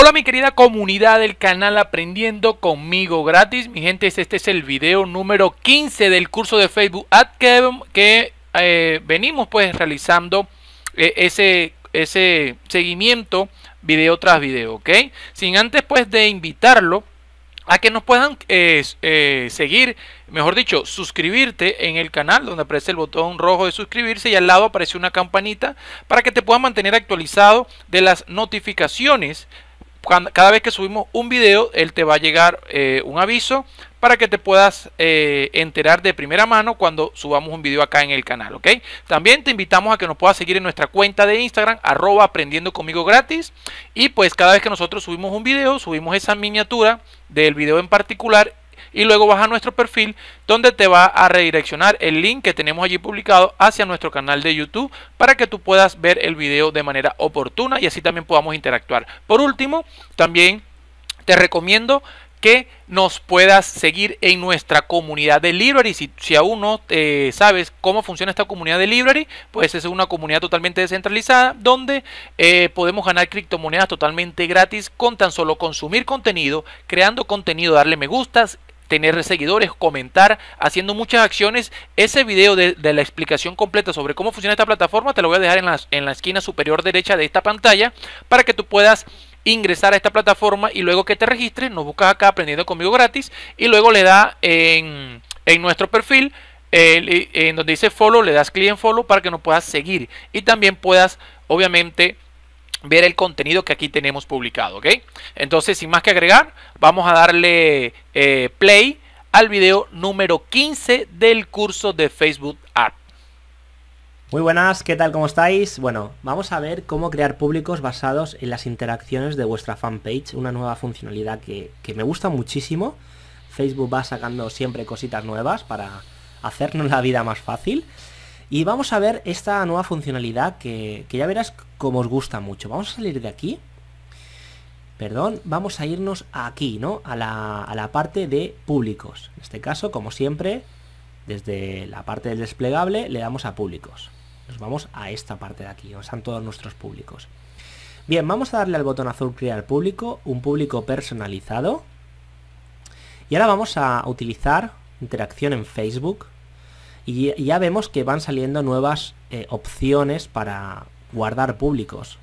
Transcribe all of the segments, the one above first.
Hola mi querida comunidad del canal Aprendiendo conmigo gratis. Mi gente, este, este es el video número 15 del curso de Facebook Ad que, que eh, venimos pues realizando eh, ese, ese seguimiento video tras video, ¿ok? Sin antes pues de invitarlo a que nos puedan eh, seguir, mejor dicho, suscribirte en el canal donde aparece el botón rojo de suscribirse y al lado aparece una campanita para que te puedan mantener actualizado de las notificaciones cada vez que subimos un video, él te va a llegar eh, un aviso para que te puedas eh, enterar de primera mano cuando subamos un video acá en el canal, ¿ok? También te invitamos a que nos puedas seguir en nuestra cuenta de Instagram, arroba aprendiendo conmigo gratis. Y pues cada vez que nosotros subimos un video, subimos esa miniatura del video en particular y luego vas a nuestro perfil donde te va a redireccionar el link que tenemos allí publicado hacia nuestro canal de YouTube para que tú puedas ver el video de manera oportuna y así también podamos interactuar. Por último, también te recomiendo que nos puedas seguir en nuestra comunidad de Library. Si, si aún no eh, sabes cómo funciona esta comunidad de Library, pues es una comunidad totalmente descentralizada donde eh, podemos ganar criptomonedas totalmente gratis con tan solo consumir contenido, creando contenido, darle me gustas tener seguidores, comentar, haciendo muchas acciones. Ese video de, la explicación completa sobre cómo funciona esta plataforma te lo voy a dejar en la, en la esquina superior derecha de esta pantalla para que tú puedas ingresar a esta plataforma y luego que te registres, nos buscas acá aprendiendo conmigo gratis y luego le da en, en nuestro perfil. en donde dice follow, le das clic en follow para que nos puedas seguir y también puedas, obviamente, ver el contenido que aquí tenemos publicado, ¿ok? Entonces, sin más que agregar, vamos a darle eh, play al video número 15 del curso de Facebook Ads. Muy buenas, ¿qué tal? ¿Cómo estáis? Bueno, vamos a ver cómo crear públicos basados en las interacciones de vuestra fanpage, una nueva funcionalidad que, que me gusta muchísimo. Facebook va sacando siempre cositas nuevas para hacernos la vida más fácil. Y vamos a ver esta nueva funcionalidad que, ya verás como os gusta mucho. Vamos a salir de aquí. Perdón, vamos a irnos aquí, ¿no? A la, a la parte de públicos. En este caso, como siempre, desde la parte del desplegable le damos a públicos. Nos vamos a esta parte de aquí, donde están todos nuestros públicos. Bien, vamos a darle al botón azul crear público, un público personalizado. Y ahora vamos a utilizar interacción en Facebook y ya vemos que van saliendo nuevas eh, opciones para guardar públicos.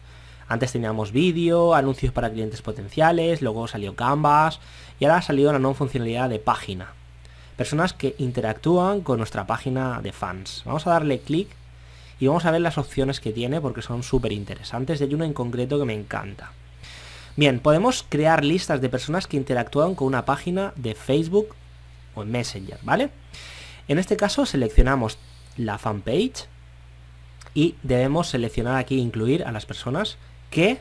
Antes teníamos vídeo, anuncios para clientes potenciales, luego salió Canvas y ahora ha salido la nueva funcionalidad de página. Personas que interactúan con nuestra página de fans. Vamos a darle clic y vamos a ver las opciones que tiene porque son súper interesantes de hay una en concreto que me encanta. Bien, podemos crear listas de personas que interactúan con una página de Facebook o en Messenger, ¿vale? En este caso seleccionamos la fanpage y debemos seleccionar aquí incluir a las personas que...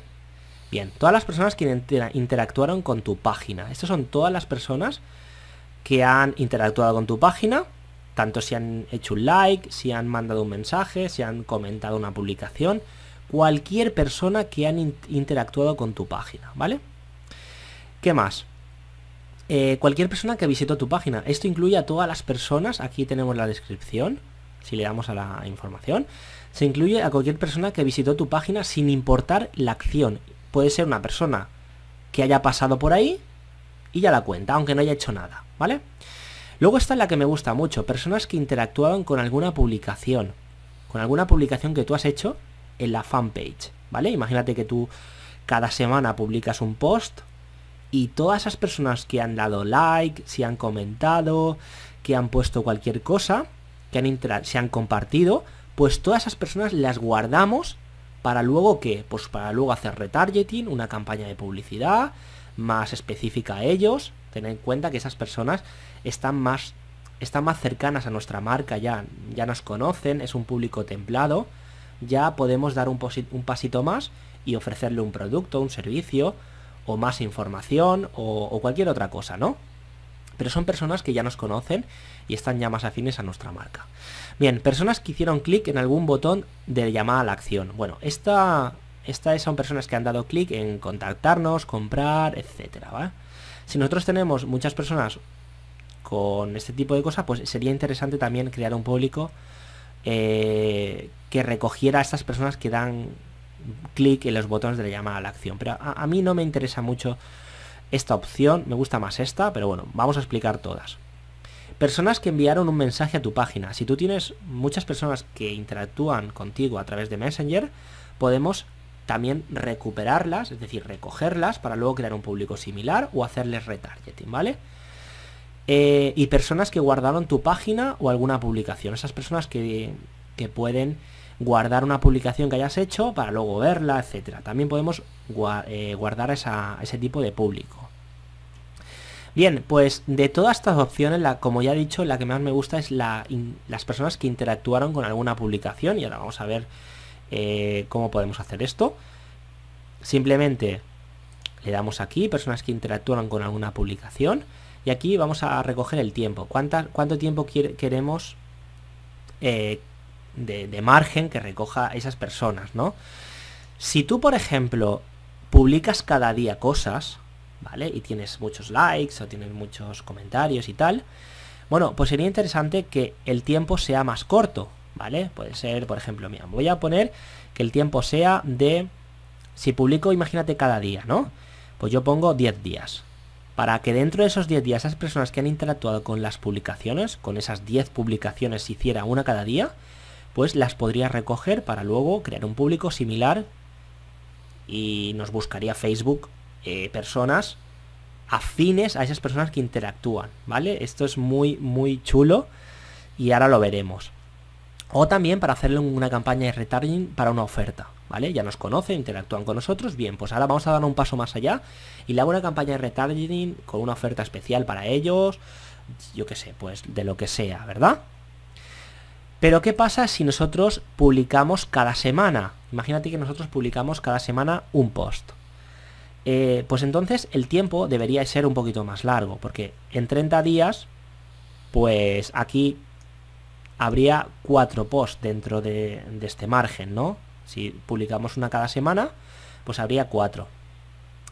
Bien, todas las personas que interactuaron con tu página. Estas son todas las personas que han interactuado con tu página, tanto si han hecho un like, si han mandado un mensaje, si han comentado una publicación, cualquier persona que han interactuado con tu página, ¿vale? ¿Qué más? Eh, cualquier persona que visitó tu página. Esto incluye a todas las personas, aquí tenemos la descripción, si le damos a la información, se incluye a cualquier persona que visitó tu página sin importar la acción. Puede ser una persona que haya pasado por ahí y ya la cuenta, aunque no haya hecho nada, ¿vale? Luego está la que me gusta mucho, personas que interactuaban con alguna publicación, con alguna publicación que tú has hecho en la fanpage, ¿vale? Imagínate que tú cada semana publicas un post y todas esas personas que han dado like, si han comentado, que han puesto cualquier cosa, que han se han compartido, pues todas esas personas las guardamos para luego qué? Pues para luego hacer retargeting, una campaña de publicidad más específica a ellos, tener en cuenta que esas personas están más están más cercanas a nuestra marca ya, ya nos conocen, es un público templado, ya podemos dar un, un pasito más y ofrecerle un producto, un servicio, o más información o, cualquier otra cosa, ¿no? pero son personas que ya nos conocen y están ya más afines a nuestra marca. Bien, personas que hicieron clic en algún botón de llamada a la acción. Bueno, esta, estas son personas que han dado clic en contactarnos, comprar, etcétera, Si nosotros tenemos muchas personas con este tipo de cosas, pues sería interesante también crear un público eh, que recogiera a estas personas que dan clic en los botones de la llamada a la acción. Pero a, mí no me interesa mucho esta opción, me gusta más esta, pero bueno, vamos a explicar todas. Personas que enviaron un mensaje a tu página. Si tú tienes muchas personas que interactúan contigo a través de Messenger, podemos también recuperarlas, es decir, recogerlas para luego crear un público similar o hacerles retargeting, ¿vale? Eh, y personas que guardaron tu página o alguna publicación. Esas personas que, que pueden guardar una publicación que hayas hecho para luego verla, etcétera. También podemos eh, guardar ese tipo de público. Bien, pues de todas estas opciones, la, como ya he dicho, la que más me gusta es la, las personas que interactuaron con alguna publicación y ahora vamos a ver eh, cómo podemos hacer esto. Simplemente le damos aquí, personas que interactuaron con alguna publicación y aquí vamos a recoger el tiempo. ¿Cuánto tiempo queremos eh, de, margen que recoja esas personas, ¿no? Si tú, por ejemplo, publicas cada día cosas, ¿vale? Y tienes muchos likes o tienes muchos comentarios y tal, bueno, pues sería interesante que el tiempo sea más corto, ¿vale? Puede ser, por ejemplo, mira, voy a poner que el tiempo sea de... Si publico, imagínate cada día, ¿no? Pues yo pongo 10 días. Para que dentro de esos 10 días esas personas que han interactuado con las publicaciones, con esas 10 publicaciones, hiciera una cada día, pues las podría recoger para luego crear un público similar y nos buscaría Facebook eh, personas afines a esas personas que interactúan, ¿vale? Esto es muy, muy chulo y ahora lo veremos. O también para hacerle una campaña de retargeting para una oferta, ¿vale? Ya nos conocen, interactúan con nosotros, bien, pues ahora vamos a dar un paso más allá y le hago una campaña de retargeting con una oferta especial para ellos, yo qué sé, pues de lo que sea, ¿verdad? Pero ¿qué pasa si nosotros publicamos cada semana? Imagínate que nosotros publicamos cada semana un post. Eh, pues entonces el tiempo debería ser un poquito más largo, porque en 30 días, pues aquí habría cuatro posts dentro de, de este margen, ¿no? Si publicamos una cada semana, pues habría cuatro.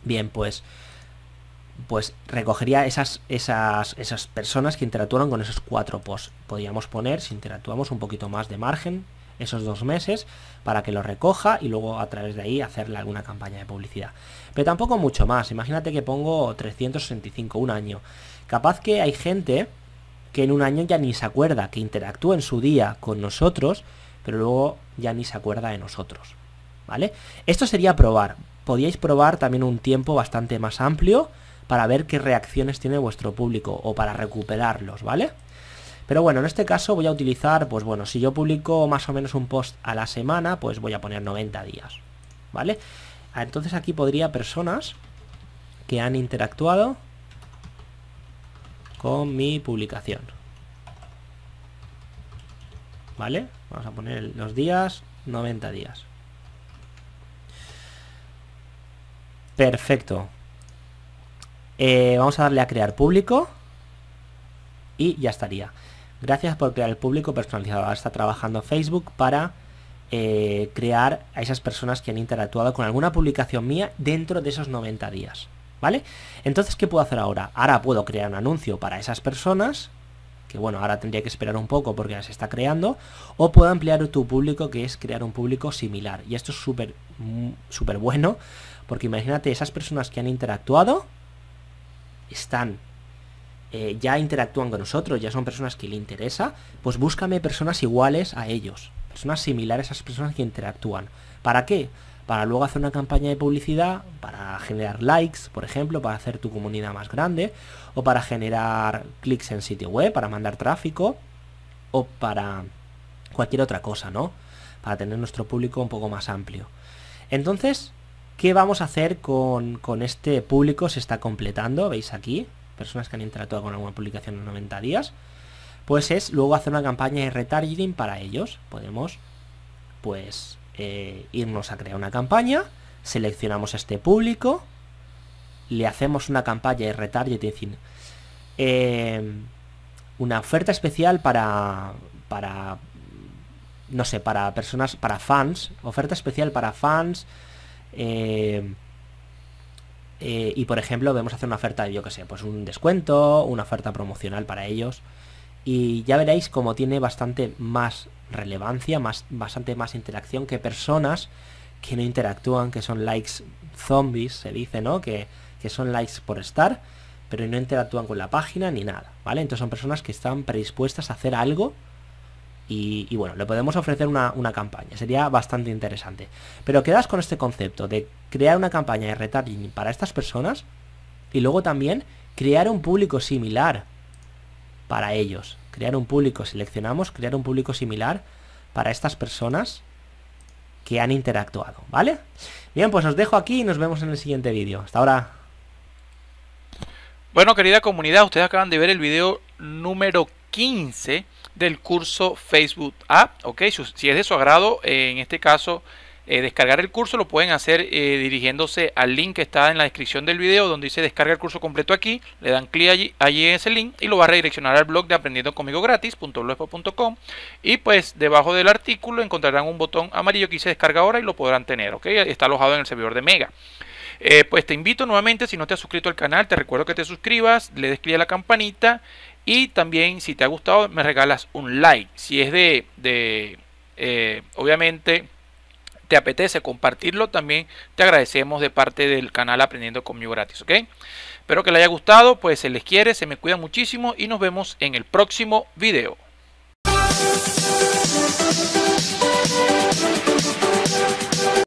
Bien, pues pues recogería esas, esas, esas personas que interactuaron con esos cuatro posts. Podríamos poner, si interactuamos, un poquito más de margen esos dos meses para que lo recoja y luego a través de ahí hacerle alguna campaña de publicidad. Pero tampoco mucho más. Imagínate que pongo 365, un año. Capaz que hay gente que en un año ya ni se acuerda, que interactúa en su día con nosotros, pero luego ya ni se acuerda de nosotros. ¿Vale? Esto sería probar. Podíais probar también un tiempo bastante más amplio para ver qué reacciones tiene vuestro público o para recuperarlos, ¿vale? Pero bueno, en este caso voy a utilizar, pues bueno, si yo publico más o menos un post a la semana, pues voy a poner 90 días, ¿vale? Ah, entonces aquí podría personas que han interactuado con mi publicación. ¿Vale? Vamos a poner los días, 90 días. Perfecto. Eh, vamos a darle a crear público. Y ya estaría. Gracias por crear el público personalizado. Ahora está trabajando Facebook para eh, crear a esas personas que han interactuado con alguna publicación mía dentro de esos 90 días. ¿Vale? Entonces, ¿qué puedo hacer ahora? Ahora puedo crear un anuncio para esas personas, que bueno, ahora tendría que esperar un poco porque se está creando, o puedo ampliar tu público, que es crear un público similar. Y esto es súper, mm, súper bueno, porque imagínate esas personas que han interactuado están eh, ya interactúan con nosotros, ya son personas que le interesa, pues búscame personas iguales a ellos, personas similares a esas personas que interactúan. ¿Para qué? Para luego hacer una campaña de publicidad, para generar likes, por ejemplo, para hacer tu comunidad más grande, o para generar clics en sitio web, para mandar tráfico, o para cualquier otra cosa, ¿no? Para tener nuestro público un poco más amplio. Entonces, ¿Qué vamos a hacer con, este público? Se está completando, veis aquí, personas que han interactuado con alguna publicación en 90 días. Pues es luego hacer una campaña de retargeting para ellos. Podemos, pues, eh, irnos a crear una campaña, seleccionamos este público, le hacemos una campaña de retargeting, eh, una oferta especial para, para, no sé, para personas, para fans, oferta especial para fans, eh, eh, y por ejemplo, vemos hacer una oferta, yo que sé, pues un descuento, una oferta promocional para ellos. Y ya veréis como tiene bastante más relevancia, más, bastante más interacción que personas que no interactúan, que son likes zombies, se dice, ¿no? Que, que son likes por estar, pero no interactúan con la página ni nada, ¿vale? Entonces son personas que están predispuestas a hacer algo y, bueno, le podemos ofrecer una, campaña, sería bastante interesante. Pero quedas con este concepto de crear una campaña de retargeting para estas personas y luego también crear un público similar para ellos. Crear un público, seleccionamos crear un público similar para estas personas que han interactuado, ¿vale? Bien, pues os dejo aquí y nos vemos en el siguiente vídeo. Hasta ahora. Bueno, querida comunidad, ustedes acaban de ver el vídeo número 15 del curso Facebook App. Ok, si es de su agrado, eh, en este caso, eh, descargar el curso lo pueden hacer eh, dirigiéndose al link que está en la descripción del video donde dice descarga el curso completo aquí, le dan clic allí, allí en ese link y lo va a redireccionar al blog de aprendiendo conmigo gratis.blogspot.com y pues debajo del artículo encontrarán un botón amarillo que dice descarga ahora y lo podrán tener, ok, está alojado en el servidor de Mega. pues te invito nuevamente, si no te has suscrito al canal, te recuerdo que te suscribas, le des clic a la campanita y también, si te ha gustado, me regalas un like. Si es de, de eh, obviamente, te apetece compartirlo, también te agradecemos de parte del canal Aprendiendo Conmigo Gratis, ¿ok? Espero que le haya gustado, pues se les quiere, se me cuida muchísimo y nos vemos en el próximo video.